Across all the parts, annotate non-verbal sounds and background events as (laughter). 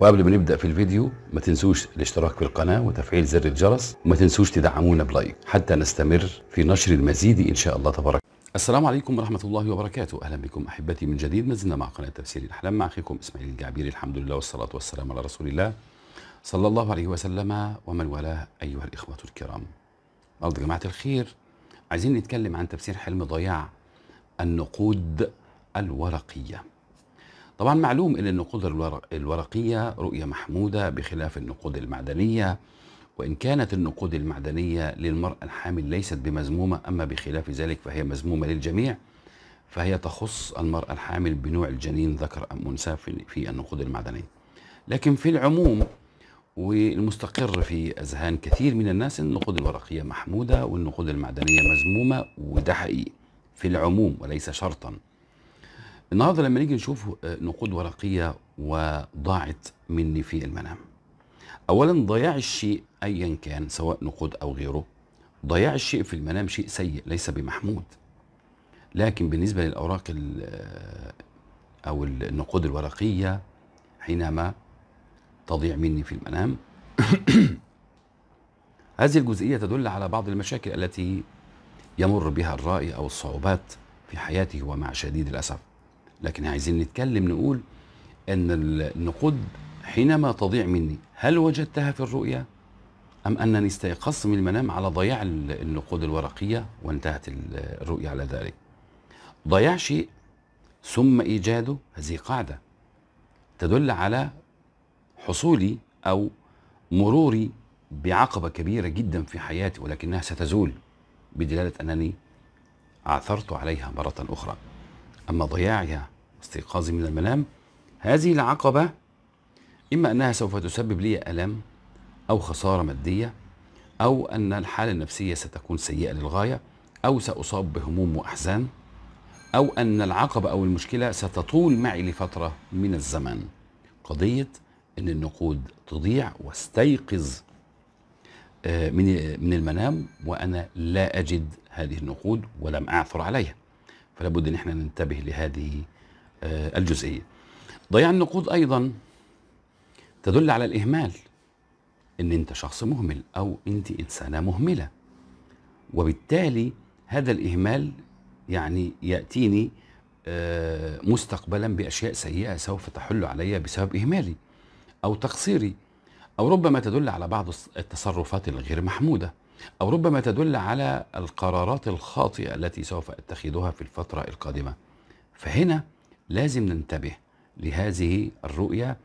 وقبل ما نبدا في الفيديو ما تنسوش الاشتراك في القناه وتفعيل زر الجرس وما تنسوش تدعمونا بلايك حتى نستمر في نشر المزيد ان شاء الله تبارك السلام عليكم ورحمة الله وبركاته أهلا بكم أحبتي من جديد مازلنا مع قناة تفسير الأحلام مع أخيكم إسماعيل الجعبيري الحمد لله والصلاة والسلام على رسول الله صلى الله عليه وسلم ومن والاه أيها الإخوة الكرام أرض جماعة الخير عايزين نتكلم عن تفسير حلم ضياع النقود الورقية طبعا معلوم أن النقود الورقية رؤية محمودة بخلاف النقود المعدنية وإن كانت النقود المعدنية للمرأة الحامل ليست بمذمومة أما بخلاف ذلك فهي مذمومة للجميع فهي تخص المرأة الحامل بنوع الجنين ذكر أم أنثى في النقود المعدنية لكن في العموم والمستقر في أذهان كثير من الناس النقود الورقية محمودة والنقود المعدنية مذمومة وده حقيقي في العموم وليس شرطا النهارده لما نيجي نشوف آه، نقود ورقية وضاعت مني في المنام اولا ضياع الشيء ايا كان سواء نقود او غيره ضياع الشيء في المنام شيء سيء ليس بمحمود لكن بالنسبه للاوراق آه، او النقود الورقيه حينما تضيع مني في المنام (coughs) هذه الجزئيه تدل على بعض المشاكل التي يمر بها الرائي او الصعوبات في حياته ومع شديد الاسف لكن عايزين نتكلم نقول ان النقود حينما تضيع مني هل وجدتها في الرؤيا أم أنني استيقظت من المنام على ضياع النقود الورقية وانتهت الرؤية على ذلك ضياع شيء ثم إيجاده هذه قاعدة تدل على حصولي أو مروري بعقبة كبيرة جدا في حياتي ولكنها ستزول بدلالة أنني عثرت عليها مرة أخرى أما ضياعها استيقاظي من المنام هذه العقبة إما أنها سوف تسبب لي ألم أو خسارة مادية أو أن الحالة النفسية ستكون سيئة للغاية أو سأصاب بهموم وأحزان أو أن العقبة أو المشكلة ستطول معي لفترة من الزمن قضية أن النقود تضيع واستيقظ آه، من المنام وأنا لا أجد هذه النقود ولم أعثر عليها فلا بد أن احنا ننتبه لهذه آه، الجزئية ضياع النقود أيضا تدل على الإهمال إن أنت شخص مهمل أو أنت إنسانة مهملة وبالتالي هذا الإهمال يعني يأتيني آه، مستقبلا بأشياء سيئة سوف تحل علي بسبب إهمالي أو تقصيري أو ربما تدل على بعض التصرفات الغير محمودة أو ربما تدل على القرارات الخاطئة التي سوف أتخذها في الفترة القادمة فهنا لازم ننتبه لهذه الرؤية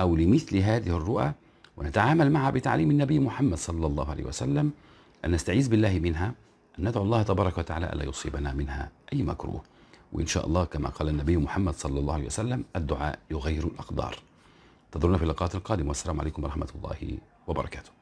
أو لمثل هذه الرؤى ونتعامل معها بتعليم النبي محمد صلى الله عليه وسلم أن نستعيذ بالله منها أن ندعو الله تبارك وتعالى ألا يصيبنا منها أي مكروه وإن شاء الله كما قال النبي محمد صلى الله عليه وسلم الدعاء يغير الأقدار تدرون في اللقاءات القادمة والسلام عليكم ورحمة الله وبركاته